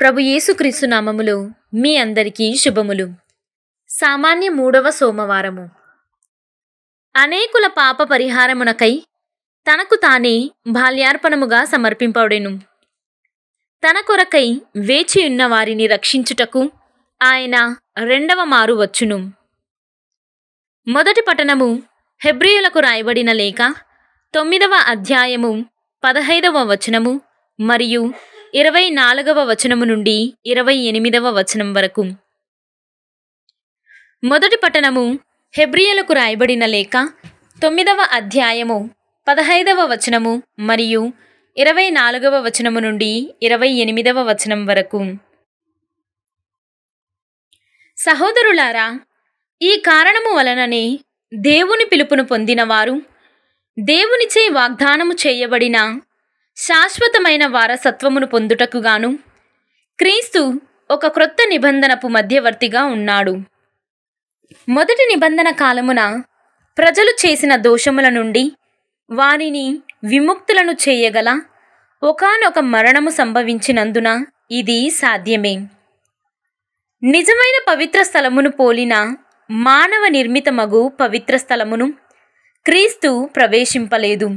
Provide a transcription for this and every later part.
ప్రభు యేసుక్రీస్తు నామములో మీ అందరికీ శుభములు సామాన్య మూడవ సోమవారము అనేకుల పాప పరిహారమునకై తనకు తానే బాల్యార్పణముగా సమర్పింపబడెను తన కొరకై వేచియున్న వారిని రక్షించుటకు ఆయన రెండవ మారు వచ్చును మొదటి పట్టణము హెబ్రియులకు రాయబడిన లేక తొమ్మిదవ అధ్యాయము పదహైదవ వచనము మరియు ఇరవై నాలుగవ వచనము నుండి ఇరవై ఎనిమిదవ వచనం వరకు మొదటి పట్టణము హెబ్రియలకు రాయబడిన లేక తొమ్మిదవ అధ్యాయము పదహైదవ వచనము మరియు ఇరవై నాలుగవ వచనము నుండి ఇరవై ఎనిమిదవ వచనం వరకు సహోదరులారా ఈ కారణము వలననే దేవుని పిలుపును పొందినవారు దేవునిచే వాగ్దానము చేయబడిన శాశ్వతమైన వారసత్వమును పొందుటకుగాను క్రీస్తు ఒక క్రొత్త నిబంధనపు మధ్యవర్తిగా ఉన్నాడు మొదటి నిబంధన కాలమున ప్రజలు చేసిన దోషముల నుండి వారిని విముక్తులను చేయగల ఒకనొక మరణము సంభవించినందున ఇది సాధ్యమే నిజమైన పవిత్ర స్థలమును పోలిన మానవ నిర్మిత మగు పవిత్ర స్థలమును క్రీస్తు ప్రవేశింపలేదు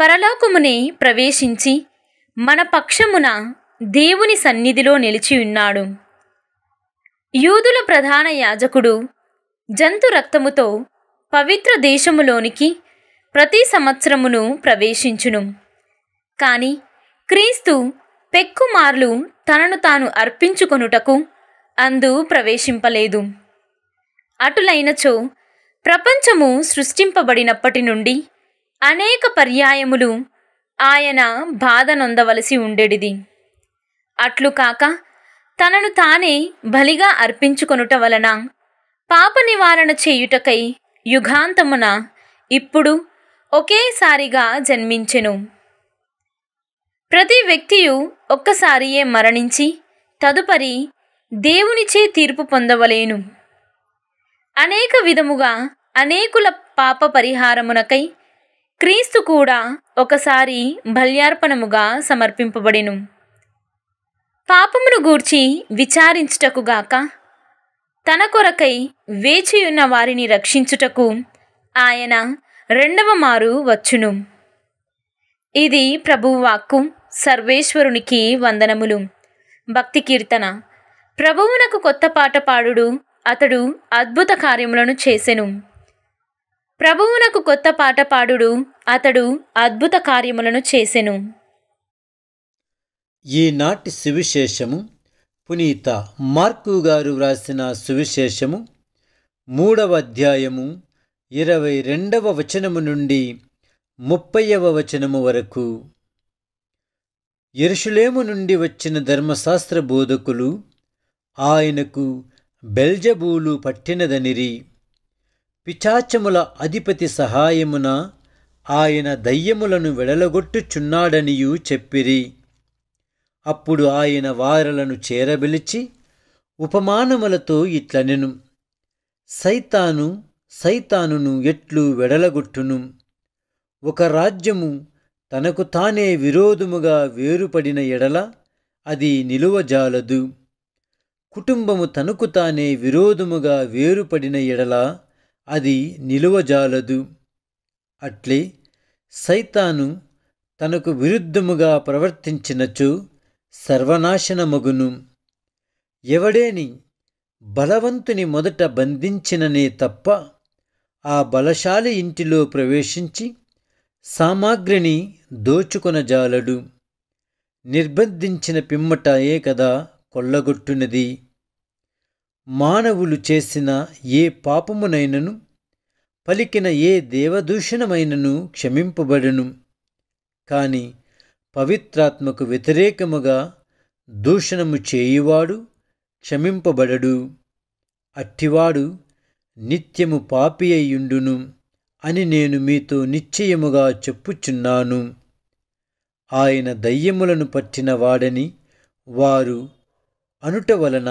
పరలోకమునే ప్రవేశించి మన పక్షమున దేవుని సన్నిధిలో నిలిచి ఉన్నాడు యూదుల ప్రధాన యాజకుడు జంతు రక్తముతో పవిత్ర దేశములోనికి ప్రతి సంవత్సరమును ప్రవేశించును కానీ క్రీస్తు పెక్కుమార్లు తనను తాను అర్పించుకొనుటకు అందు ప్రవేశింపలేదు అటులైనచో ప్రపంచము సృష్టింపబడినప్పటి నుండి అనేక పర్యాయములు ఆయన బాధ నొందవలసి ఉండేటిది అట్లు కాక తనను తానే బలిగా అర్పించుకొనుట వలన పాప నివారణ చేయుటకై యుగాంతమున ఇప్పుడు ఒకేసారిగా జన్మించెను ప్రతి వ్యక్తియు ఒక్కసారియే మరణించి తదుపరి దేవునిచే తీర్పు పొందవలేను అనేక విధముగా అనేకుల పాప పరిహారమునకై క్రీస్తు కూడా ఒకసారి బల్యార్పణముగా సమర్పింపబడెను పాపమును గూర్చి విచారించుటకుగాక తన కొరకై వేచియున్న వారిని రక్షించుటకు ఆయన రెండవ మారు వచ్చును ఇది ప్రభువాక్కు సర్వేశ్వరునికి వందనములు భక్తి కీర్తన ప్రభువునకు కొత్త పాట పాడుడు అతడు అద్భుత కార్యములను చేసెను ప్రభువునకు కొత్త పాట పాడుడు అతడు అద్భుత కార్యములను చేసెను ఈనాటి సువిశేషము పునీత మార్కు గారు వ్రాసిన సువిశేషము మూడవ అధ్యాయము ఇరవై రెండవ వచనము నుండి ముప్పైవ వచనము వరకు ఎరుషులేము నుండి వచ్చిన ధర్మశాస్త్ర బోధకులు ఆయనకు బెల్జబూలు పట్టినదనిరి పిచాచముల అధిపతి సహాయమున ఆయన దయ్యములను వెడలగొట్టుచున్నాడనియూ చెప్పిరి అప్పుడు ఆయన వారలను చేరబిలిచి ఉపమానములతో ఇట్లనెను సైతాను సైతానును ఎట్లు వెడలగొట్టును ఒక రాజ్యము తనకు తానే విరోధముగా వేరుపడిన ఎడల అది నిలువజాలదు కుటుంబము తనకు తానే విరోధముగా వేరుపడిన ఎడల అది నిలువజాలదు అట్లే సైతాను తనకు విరుద్ధముగా ప్రవర్తించినచో సర్వనాశనమగును ఎవడేని బలవంతుని మొదట బంధించిననే తప్ప ఆ బలశాలి ఇంటిలో ప్రవేశించి సామాగ్రిని దోచుకొనజాలడు నిర్బంధించిన పిమ్మట ఏ కదా కొల్లగొట్టునది మానవులు చేసిన ఏ పాపమునైనను పలికిన ఏ దేవదూషణమైనను క్షమింపబడను కానీ పవిత్రాత్మకు వ్యతిరేకముగా దూషణము చేయువాడు క్షమింపబడడు అట్టివాడు నిత్యము పాపి అయ్యుండును అని నేను మీతో నిశ్చయముగా చెప్పుచున్నాను ఆయన దయ్యములను పట్టిన వాడని వారు అనుట వలన